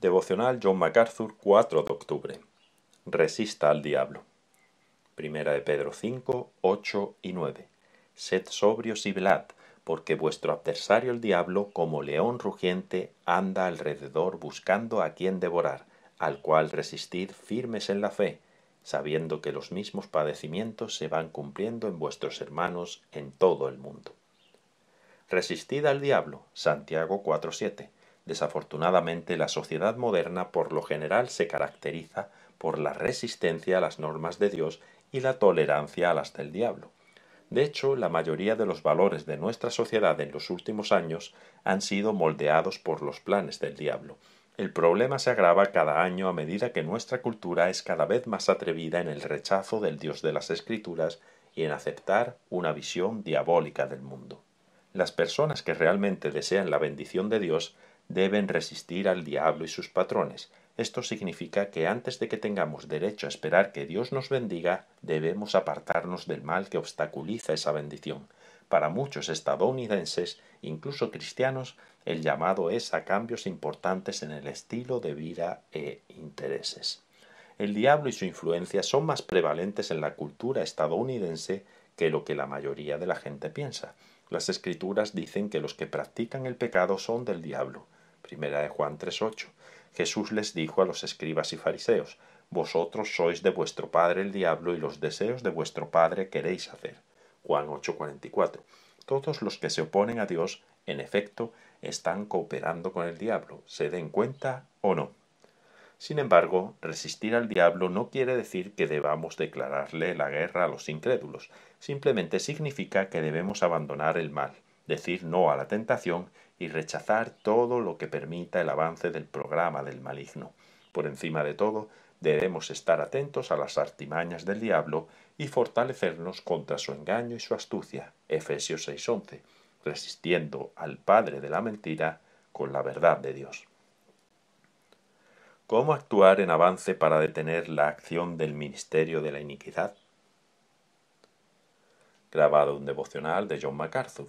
Devocional John MacArthur 4 de octubre. Resista al diablo. Primera de Pedro 5, 8 y 9. Sed sobrios y velad, porque vuestro adversario el diablo, como león rugiente, anda alrededor buscando a quien devorar, al cual resistid firmes en la fe, sabiendo que los mismos padecimientos se van cumpliendo en vuestros hermanos en todo el mundo. Resistid al diablo, Santiago 7 Desafortunadamente, la sociedad moderna por lo general se caracteriza por la resistencia a las normas de Dios y la tolerancia a las del diablo. De hecho, la mayoría de los valores de nuestra sociedad en los últimos años han sido moldeados por los planes del diablo. El problema se agrava cada año a medida que nuestra cultura es cada vez más atrevida en el rechazo del Dios de las Escrituras y en aceptar una visión diabólica del mundo. Las personas que realmente desean la bendición de Dios deben resistir al diablo y sus patrones. Esto significa que antes de que tengamos derecho a esperar que Dios nos bendiga, debemos apartarnos del mal que obstaculiza esa bendición. Para muchos estadounidenses, incluso cristianos, el llamado es a cambios importantes en el estilo de vida e intereses. El diablo y su influencia son más prevalentes en la cultura estadounidense que lo que la mayoría de la gente piensa. Las escrituras dicen que los que practican el pecado son del diablo. Primera de Juan 3.8. Jesús les dijo a los escribas y fariseos, Vosotros sois de vuestro padre el diablo y los deseos de vuestro padre queréis hacer. Juan 8.44. Todos los que se oponen a Dios, en efecto, están cooperando con el diablo, se den cuenta o no. Sin embargo, resistir al diablo no quiere decir que debamos declararle la guerra a los incrédulos, simplemente significa que debemos abandonar el mal, decir no a la tentación y rechazar todo lo que permita el avance del programa del maligno. Por encima de todo, debemos estar atentos a las artimañas del diablo y fortalecernos contra su engaño y su astucia. Efesios 6:11, resistiendo al Padre de la Mentira con la verdad de Dios. ¿Cómo actuar en avance para detener la acción del ministerio de la iniquidad? Grabado un devocional de John MacArthur.